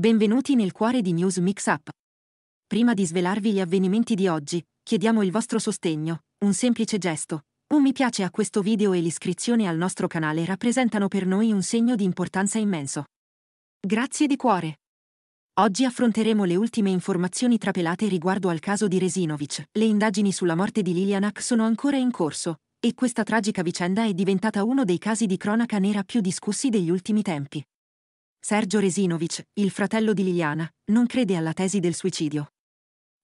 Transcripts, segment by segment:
Benvenuti nel cuore di News Mix Up. Prima di svelarvi gli avvenimenti di oggi, chiediamo il vostro sostegno, un semplice gesto. Un mi piace a questo video e l'iscrizione al nostro canale rappresentano per noi un segno di importanza immenso. Grazie di cuore. Oggi affronteremo le ultime informazioni trapelate riguardo al caso di Resinovic. Le indagini sulla morte di Lilianak sono ancora in corso, e questa tragica vicenda è diventata uno dei casi di cronaca nera più discussi degli ultimi tempi. Sergio Resinovic, il fratello di Liliana, non crede alla tesi del suicidio.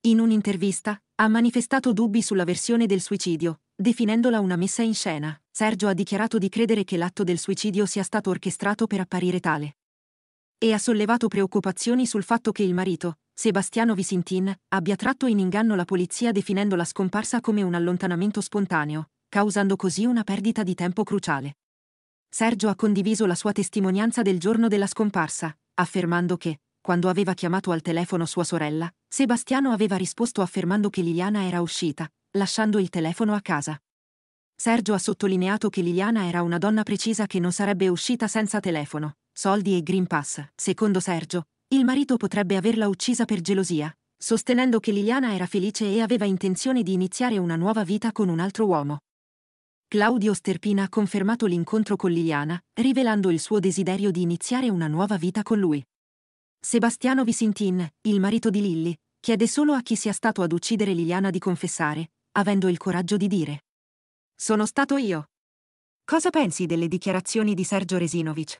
In un'intervista, ha manifestato dubbi sulla versione del suicidio, definendola una messa in scena. Sergio ha dichiarato di credere che l'atto del suicidio sia stato orchestrato per apparire tale. E ha sollevato preoccupazioni sul fatto che il marito, Sebastiano Visintin, abbia tratto in inganno la polizia definendo la scomparsa come un allontanamento spontaneo, causando così una perdita di tempo cruciale. Sergio ha condiviso la sua testimonianza del giorno della scomparsa, affermando che, quando aveva chiamato al telefono sua sorella, Sebastiano aveva risposto affermando che Liliana era uscita, lasciando il telefono a casa. Sergio ha sottolineato che Liliana era una donna precisa che non sarebbe uscita senza telefono, soldi e Green Pass. Secondo Sergio, il marito potrebbe averla uccisa per gelosia, sostenendo che Liliana era felice e aveva intenzione di iniziare una nuova vita con un altro uomo. Claudio Sterpina ha confermato l'incontro con Liliana, rivelando il suo desiderio di iniziare una nuova vita con lui. Sebastiano Visintin, il marito di Lilli, chiede solo a chi sia stato ad uccidere Liliana di confessare, avendo il coraggio di dire. Sono stato io. Cosa pensi delle dichiarazioni di Sergio Resinovic?